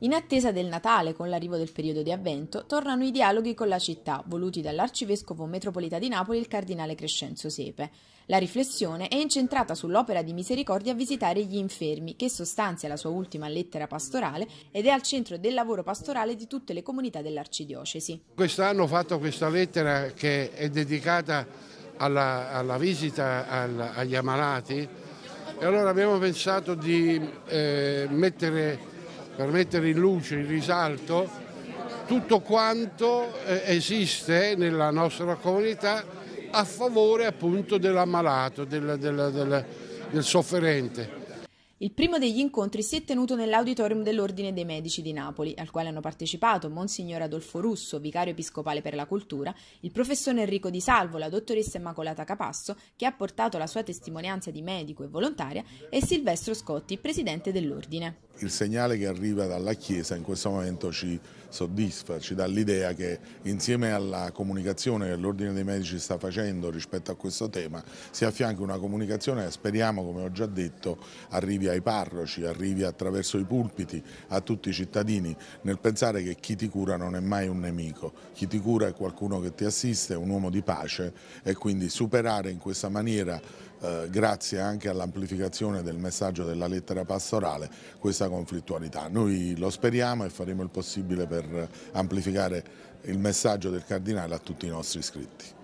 In attesa del Natale, con l'arrivo del periodo di avvento, tornano i dialoghi con la città, voluti dall'arcivescovo metropolita di Napoli, il cardinale Crescenzo Sepe. La riflessione è incentrata sull'opera di misericordia a visitare gli infermi, che sostanzia la sua ultima lettera pastorale ed è al centro del lavoro pastorale di tutte le comunità dell'arcidiocesi. Quest'anno ho fatto questa lettera che è dedicata alla, alla visita al, agli ammalati e allora abbiamo pensato di eh, mettere per mettere in luce, in risalto tutto quanto eh, esiste nella nostra comunità a favore appunto dell'ammalato, del, del, del, del sofferente. Il primo degli incontri si è tenuto nell'auditorium dell'Ordine dei Medici di Napoli, al quale hanno partecipato Monsignor Adolfo Russo, vicario episcopale per la cultura, il professor Enrico Di Salvo, la dottoressa Immacolata Capasso, che ha portato la sua testimonianza di medico e volontaria, e Silvestro Scotti, presidente dell'Ordine il segnale che arriva dalla Chiesa in questo momento ci soddisfa, ci dà l'idea che insieme alla comunicazione che l'Ordine dei Medici sta facendo rispetto a questo tema si affianca una comunicazione che speriamo, come ho già detto, arrivi ai parroci, arrivi attraverso i pulpiti, a tutti i cittadini, nel pensare che chi ti cura non è mai un nemico, chi ti cura è qualcuno che ti assiste, è un uomo di pace e quindi superare in questa maniera eh, grazie anche all'amplificazione del messaggio della lettera pastorale, questa conflittualità. Noi lo speriamo e faremo il possibile per amplificare il messaggio del Cardinale a tutti i nostri iscritti.